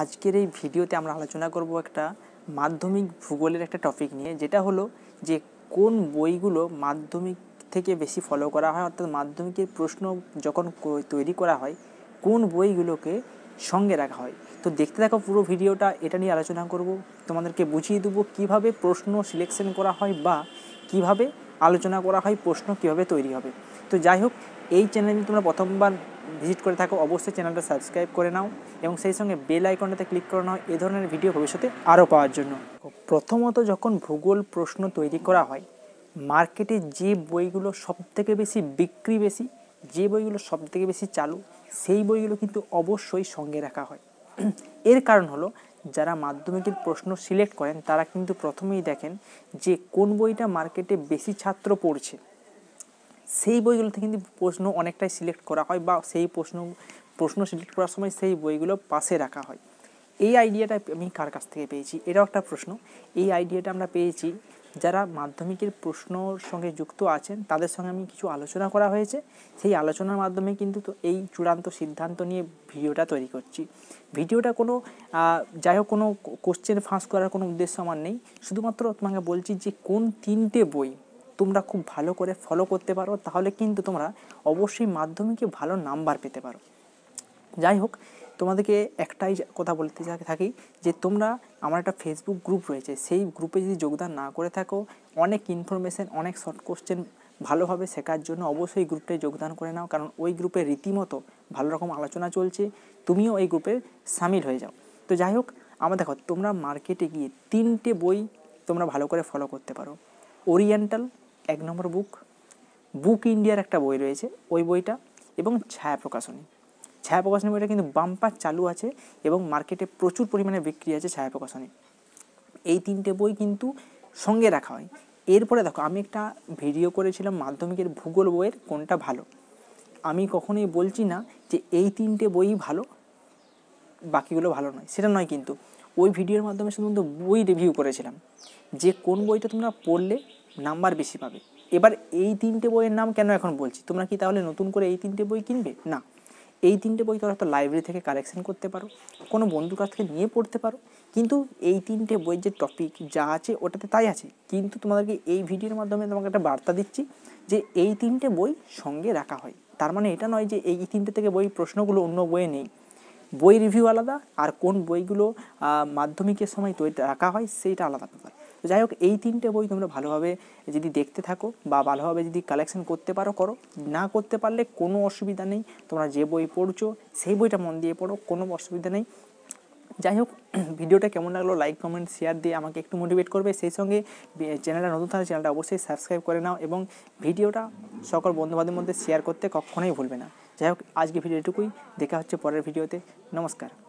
আজকের এই ভিডিওতে আমরা আলোচনা করব একটা মাধ্যমিক ভূগোলের একটা টপিক নিয়ে যেটা হলো যে কোন বইগুলো মাধ্যমিক থেকে বেশি ফলো করা হয় অর্থাৎ মাধ্যমিকের প্রশ্ন যখন তৈরি করা হয় কোন বইগুলোকে সঙ্গে রাখা হয় তো দেখতে থাকো পুরো ভিডিওটা এটা নিয়ে আলোচনা করব তোমাদেরকে বুঝিয়ে দেবো কিভাবে প্রশ্ন সিলেকশন করা হয় বা কিভাবে আলোচনা করা হয় প্রশ্ন কিভাবে তৈরি হবে তো যাই হোক এই চ্যানেলে তোমরা প্রথমবার ভিজিট করে থাকো অবশ্যই চ্যানেলটা সাবস্ক্রাইব করে নাও এবং সেই সঙ্গে বেল আইকনটাতে ক্লিক করে নাও এ ধরনের ভিডিও ভবিষ্যতে আরও পাওয়ার জন্য প্রথমত যখন ভূগোল প্রশ্ন তৈরি করা হয় মার্কেটে যে বইগুলো সবথেকে বেশি বিক্রি বেশি যে বইগুলো সবথেকে বেশি চালু সেই বইগুলো কিন্তু অবশ্যই সঙ্গে রাখা হয় এর কারণ হলো যারা মাধ্যমিকের প্রশ্ন সিলেক্ট করেন তারা কিন্তু প্রথমেই দেখেন যে কোন বইটা মার্কেটে বেশি ছাত্র পড়ছে সেই বইগুলো থেকে কিন্তু প্রশ্ন অনেকটাই সিলেক্ট করা হয় বা সেই প্রশ্ন প্রশ্ন সিলেক্ট করার সময় সেই বইগুলো পাশে রাখা হয় এই আইডিয়াটা আমি কার কাছ থেকে পেয়েছি এটাও একটা প্রশ্ন এই আইডিয়াটা আমরা পেয়েছি যারা মাধ্যমিকের প্রশ্নর সঙ্গে যুক্ত আছেন তাদের সঙ্গে আমি কিছু আলোচনা করা হয়েছে সেই আলোচনার মাধ্যমে কিন্তু তো এই চূড়ান্ত সিদ্ধান্ত নিয়ে ভিডিওটা তৈরি করছি ভিডিওটা কোনো যাই হোক কোনো কোশ্চেন ফাঁস করার কোনো উদ্দেশ্য আমার নেই শুধুমাত্র তোমাকে বলছি যে কোন তিনটে বই তোমরা খুব ভালো করে ফলো করতে পারো তাহলে কিন্তু তোমরা অবশ্যই মাধ্যমিকে ভালো নাম্বার পেতে পারো যাই হোক তোমাদেরকে একটাই কথা বলতে থাকি যে তোমরা আমার একটা ফেসবুক গ্রুপ রয়েছে সেই গ্রুপে যদি যোগদান না করে থাকো অনেক ইনফরমেশান অনেক শর্ট কোশ্চেন ভালোভাবে শেখার জন্য অবশ্যই গ্রুপটায় যোগদান করে নাও কারণ ওই গ্রুপে রীতিমতো ভালো রকম আলোচনা চলছে তুমিও এই গ্রুপে সামিল হয়ে যাও তো যাই হোক আমার দেখো তোমরা মার্কেটে গিয়ে তিনটে বই তোমরা ভালো করে ফলো করতে পারো ওরিয়েন্টাল এক নম্বর বুক বুক ইন্ডিয়ার একটা বই রয়েছে ওই বইটা এবং ছায়া প্রকাশনী ছায়া প্রকাশনী বইটা কিন্তু বাম্পার চালু আছে এবং মার্কেটে প্রচুর পরিমাণে বিক্রি আছে ছায়া প্রকাশনী এই তিনটে বই কিন্তু সঙ্গে রাখা হয় এরপরে দেখো আমি একটা ভিডিও করেছিলাম মাধ্যমিকের ভূগোল বইয়ের কোনটা ভালো আমি কখনোই বলছি না যে এই তিনটে বইই ভালো বাকিগুলো ভালো নয় সেটা নয় কিন্তু ওই ভিডিওর মাধ্যমে শুধুমাত্র বই রিভিউ করেছিলাম যে কোন বইটা তোমরা পড়লে নাম্বার বেশি পাবে এবার এই তিনটে বইয়ের নাম কেন এখন বলছি তোমরা কি তাহলে নতুন করে এই তিনটে বই কিনবে না এই তিনটে বই তোমরা তো লাইব্রেরি থেকে কালেকশন করতে পারো কোনো বন্ধুর কাছ থেকে নিয়ে পড়তে পারো কিন্তু এই তিনটে বইয়ের যে টপিক যা আছে ওটাতে তাই আছে কিন্তু তোমাদেরকে এই ভিডিওর মাধ্যমে তোমাকে একটা বার্তা দিচ্ছি যে এই তিনটে বই সঙ্গে রাখা হয় তার মানে এটা নয় যে এই তিনটে থেকে বই প্রশ্নগুলো অন্য বইয়ে নেই বই রিভিউ আলাদা আর কোন বইগুলো মাধ্যমিকের সময় তৈরি রাখা হয় সেইটা আলাদা ব্যাপার যাই হোক এই তিনটে বই তোমরা ভালোভাবে যদি দেখতে থাকো বা ভালোভাবে যদি কালেকশন করতে পারো করো না করতে পারলে কোনো অসুবিধা নেই তোমরা যে বই পড়ছো সেই বইটা মন দিয়ে পড়ো কোনো অসুবিধা নেই যাই হোক ভিডিওটা কেমন লাগলো লাইক কমেন্ট শেয়ার দিয়ে আমাকে একটু মোটিভেট করবে সেই সঙ্গে চ্যানেলটা নতুন থাকলে চ্যানেলটা অবশ্যই সাবস্ক্রাইব করে নাও এবং ভিডিওটা সকল বন্ধুবান্ধবের মধ্যে শেয়ার করতে কখনোই ভুলবে না যাই হোক আজকে ভিডিও এটুকুই দেখা হচ্ছে পরের ভিডিওতে নমস্কার